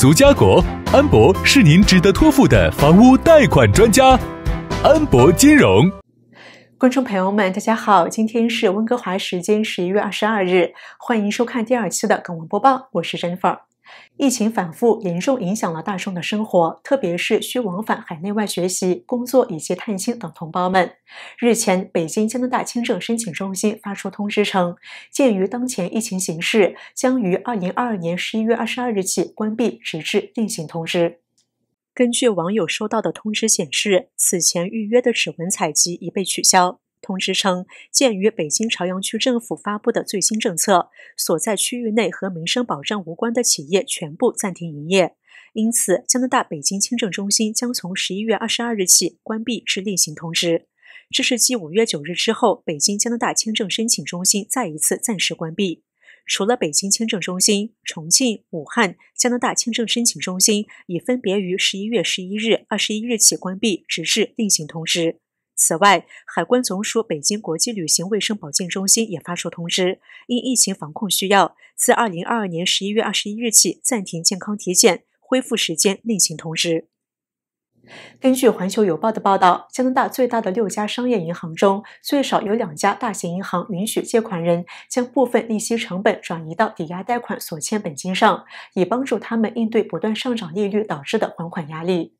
足家国安博是您值得托付的房屋贷款专家，安博金融。观众朋友们，大家好，今天是温哥华时间十一月二十二日，欢迎收看第二期的《港闻播报》，我是 Jennifer。疫情反复严重影响了大众的生活，特别是需往返海内外学习、工作以及探亲等同胞们。日前，北京加拿大签证申请中心发出通知称，鉴于当前疫情形势，将于2022年11月22日起关闭，直至另行通知。根据网友收到的通知显示，此前预约的指纹采集已被取消。通知称，鉴于北京朝阳区政府发布的最新政策，所在区域内和民生保障无关的企业全部暂停营业。因此，加拿大北京签证中心将从十一月二十二日起关闭，至另行通知。这是继五月九日之后，北京加拿大签证申请中心再一次暂时关闭。除了北京签证中心，重庆、武汉加拿大签证申请中心已分别于十一月十一日、二十一日起关闭，直至另行通知。此外，海关总署北京国际旅行卫生保健中心也发出通知，因疫情防控需要，自二零二二年十一月二十一日起暂停健康体检，恢复时间另行通知。根据《环球邮报》的报道，加拿大最大的六家商业银行中，最少有两家大型银行允许借款人将部分利息成本转移到抵押贷款所欠本金上，以帮助他们应对不断上涨利率导致的还款压力。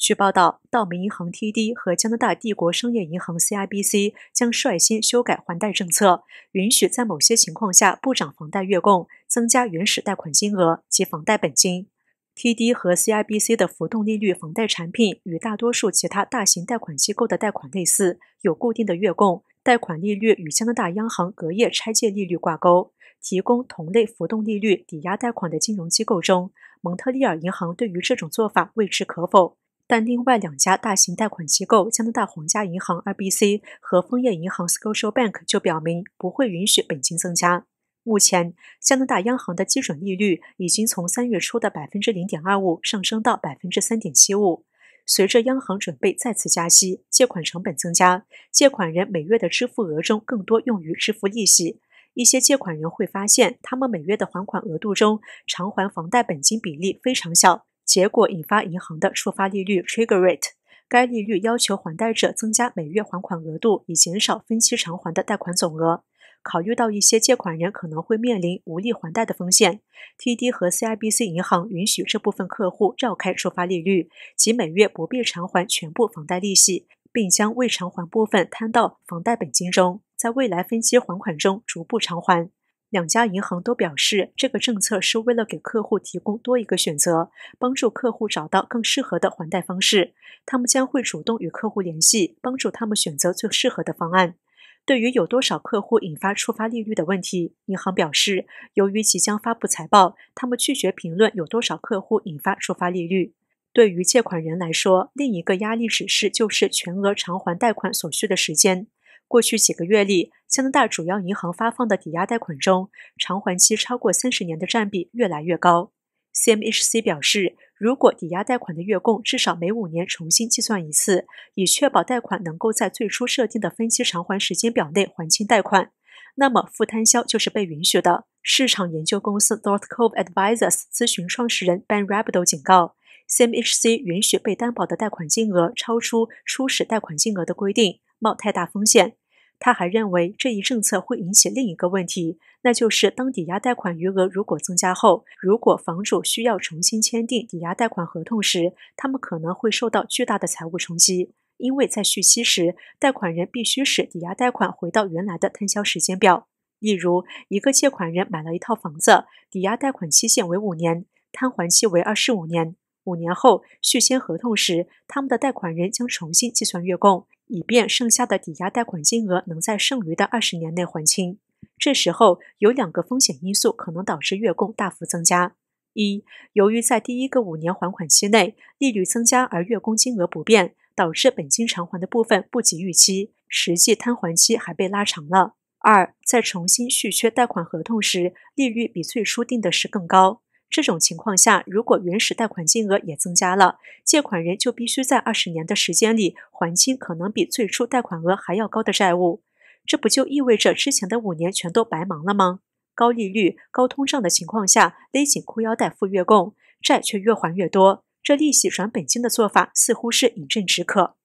据报道，道明银行 TD 和加拿大帝国商业银行 CIBC 将率先修改还贷政策，允许在某些情况下不涨房贷月供，增加原始贷款金额及房贷本金。TD 和 CIBC 的浮动利率房贷产品与大多数其他大型贷款机构的贷款类似，有固定的月供，贷款利率与加拿大央行隔夜拆借利率挂钩。提供同类浮动利率抵押贷款的金融机构中，蒙特利尔银行对于这种做法未置可否。但另外两家大型贷款机构加拿大皇家银行 （RBC） 和枫叶银行 （Scotia Bank） 就表明不会允许本金增加。目前，加拿大央行的基准利率已经从三月初的百分之零点二五上升到百分之三点七五。随着央行准备再次加息，借款成本增加，借款人每月的支付额中更多用于支付利息。一些借款人会发现，他们每月的还款额度中偿还房贷本金比例非常小。结果引发银行的触发利率 （trigger rate），该利率要求还贷者增加每月还款额度，以减少分期偿还的贷款总额。考虑到一些借款人可能会面临无力还贷的风险，TD 和 CIBC 银行允许这部分客户绕开触发利率，即每月不必偿还全部房贷利息，并将未偿还部分摊到房贷本金中，在未来分期还款中逐步偿还。两家银行都表示，这个政策是为了给客户提供多一个选择，帮助客户找到更适合的还贷方式。他们将会主动与客户联系，帮助他们选择最适合的方案。对于有多少客户引发触发利率的问题，银行表示，由于即将发布财报，他们拒绝评论有多少客户引发触发利率。对于借款人来说，另一个压力指示就是全额偿还贷款所需的时间。过去几个月里，加拿大主要银行发放的抵押贷款中，偿还期超过三十年的占比越来越高。CMHC 表示，如果抵押贷款的月供至少每五年重新计算一次，以确保贷款能够在最初设定的分期偿还时间表内还清贷款，那么负摊销就是被允许的。市场研究公司 Northcote Advisors 咨询创始人 Ben Rabdo 警告，CMHC 允许被担保的贷款金额超出初始贷款金额的规定。冒太大风险。他还认为，这一政策会引起另一个问题，那就是当抵押贷款余额如果增加后，如果房主需要重新签订抵押贷款合同时，他们可能会受到巨大的财务冲击，因为在续期时，贷款人必须使抵押贷款回到原来的摊销时间表。例如，一个借款人买了一套房子，抵押贷款期限为五年，摊还期为二十五年。五年后续签合同时，他们的贷款人将重新计算月供。以便剩下的抵押贷款金额能在剩余的二十年内还清。这时候有两个风险因素可能导致月供大幅增加：一、由于在第一个五年还款期内利率增加而月供金额不变，导致本金偿还的部分不及预期，实际摊还期还被拉长了；二、在重新续缺贷款合同时，利率比最初定的是更高。这种情况下，如果原始贷款金额也增加了，借款人就必须在二十年的时间里还清可能比最初贷款额还要高的债务。这不就意味着之前的五年全都白忙了吗？高利率、高通胀的情况下，勒紧裤腰带付月供，债却越还越多，这利息转本金的做法似乎是饮鸩止渴。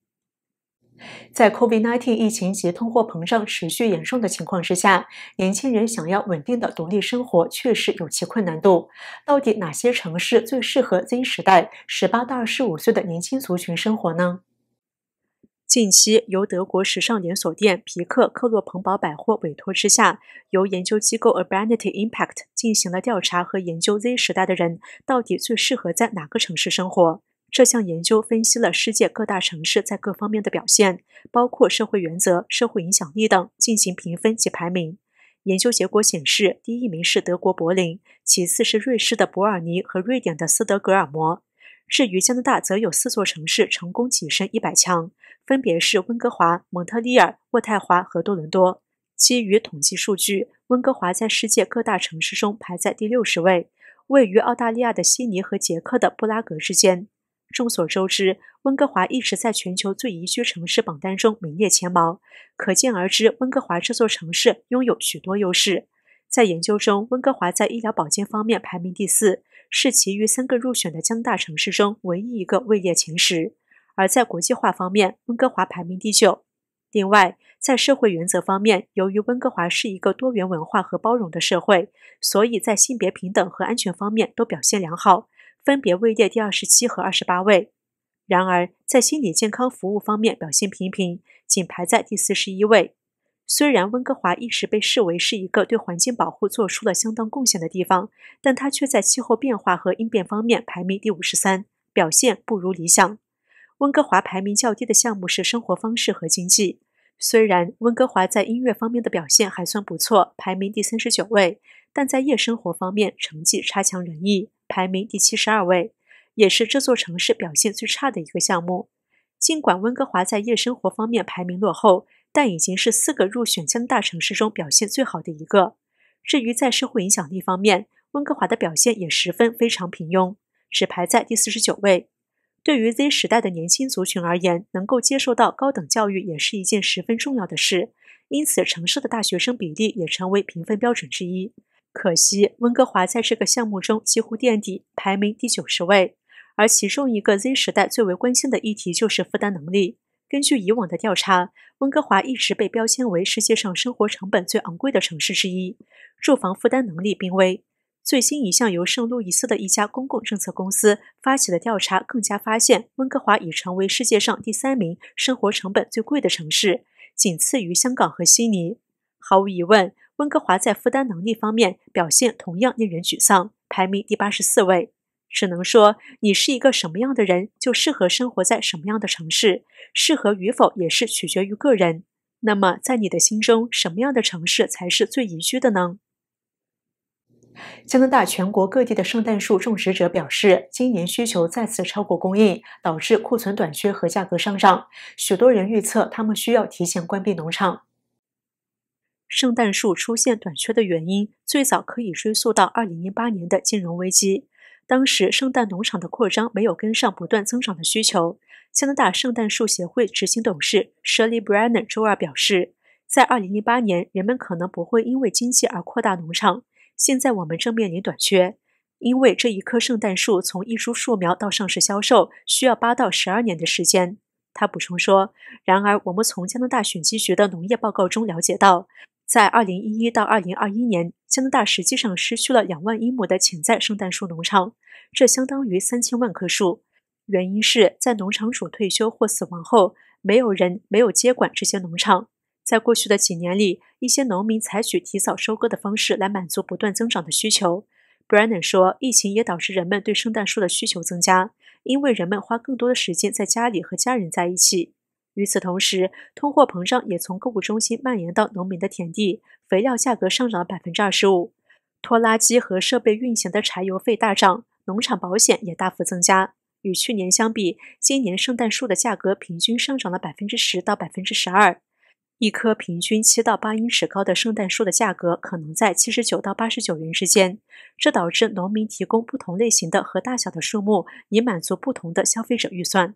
在 COVID-19 疫情及通货膨胀持续严重的情况之下，年轻人想要稳定的独立生活确实有其困难度。到底哪些城市最适合 Z 时代18到25岁的年轻族群生活呢？近期由德国时尚连锁店皮克克洛彭堡百货委托之下，由研究机构 a b a n i t y Impact 进行了调查和研究，Z 时代的人到底最适合在哪个城市生活？这项研究分析了世界各大城市在各方面的表现，包括社会原则、社会影响力等，进行评分及排名。研究结果显示，第一名是德国柏林，其次是瑞士的伯尔尼和瑞典的斯德哥尔摩。至于加拿大，则有四座城市成功跻身一百强，分别是温哥华、蒙特利尔、渥太华和多伦多。基于统计数据，温哥华在世界各大城市中排在第六十位，位于澳大利亚的悉尼和捷克的布拉格之间。众所周知，温哥华一直在全球最宜居城市榜单中名列前茅。可见而知，温哥华这座城市拥有许多优势。在研究中，温哥华在医疗保健方面排名第四，是其余三个入选的江大城市中唯一一个位列前十。而在国际化方面，温哥华排名第九。另外，在社会原则方面，由于温哥华是一个多元文化和包容的社会，所以在性别平等和安全方面都表现良好。分别位列第二十七和二十八位，然而在心理健康服务方面表现平平，仅排在第四十一位。虽然温哥华一直被视为是一个对环境保护做出了相当贡献的地方，但它却在气候变化和应变方面排名第五十三，表现不如理想。温哥华排名较低的项目是生活方式和经济。虽然温哥华在音乐方面的表现还算不错，排名第三十九位，但在夜生活方面成绩差强人意。排名第七十二位，也是这座城市表现最差的一个项目。尽管温哥华在夜生活方面排名落后，但已经是四个入选江大城市中表现最好的一个。至于在社会影响力方面，温哥华的表现也十分非常平庸，只排在第四十九位。对于 Z 时代的年轻族群而言，能够接受到高等教育也是一件十分重要的事，因此城市的大学生比例也成为评分标准之一。可惜，温哥华在这个项目中几乎垫底，排名第九十位。而其中一个 Z 时代最为关心的议题就是负担能力。根据以往的调查，温哥华一直被标签为世界上生活成本最昂贵的城市之一，住房负担能力濒危。最新一项由圣路易斯的一家公共政策公司发起的调查，更加发现温哥华已成为世界上第三名生活成本最贵的城市，仅次于香港和悉尼。毫无疑问。温哥华在负担能力方面表现同样令人沮丧，排名第八十四位。只能说，你是一个什么样的人，就适合生活在什么样的城市。适合与否也是取决于个人。那么，在你的心中，什么样的城市才是最宜居的呢？加拿大全国各地的圣诞树种植者表示，今年需求再次超过供应，导致库存短缺和价格上涨。许多人预测，他们需要提前关闭农场。圣诞树出现短缺的原因最早可以追溯到2 0零8年的金融危机。当时，圣诞农场的扩张没有跟上不断增长的需求。加拿大圣诞树协会执行董事 Shirley Brennan 周二表示，在2 0零8年，人们可能不会因为经济而扩大农场。现在，我们正面临短缺，因为这一棵圣诞树从一株树苗到上市销售需要八到十二年的时间。他补充说，然而，我们从加拿大选机局的农业报告中了解到。在2011到2021年，加拿大实际上失去了2万英亩的潜在圣诞树农场，这相当于3000万棵树。原因是在农场主退休或死亡后，没有人没有接管这些农场。在过去的几年里，一些农民采取提早收割的方式来满足不断增长的需求。b r e n n a n 说，疫情也导致人们对圣诞树的需求增加，因为人们花更多的时间在家里和家人在一起。与此同时，通货膨胀也从购物中心蔓延到农民的田地。肥料价格上涨了百分之二十五，拖拉机和设备运行的柴油费大涨，农场保险也大幅增加。与去年相比，今年圣诞树的价格平均上涨了百分之十到百分之十二。一棵平均七到八英尺高的圣诞树的价格可能在七十九到八十九元之间。这导致农民提供不同类型的和大小的树木，以满足不同的消费者预算。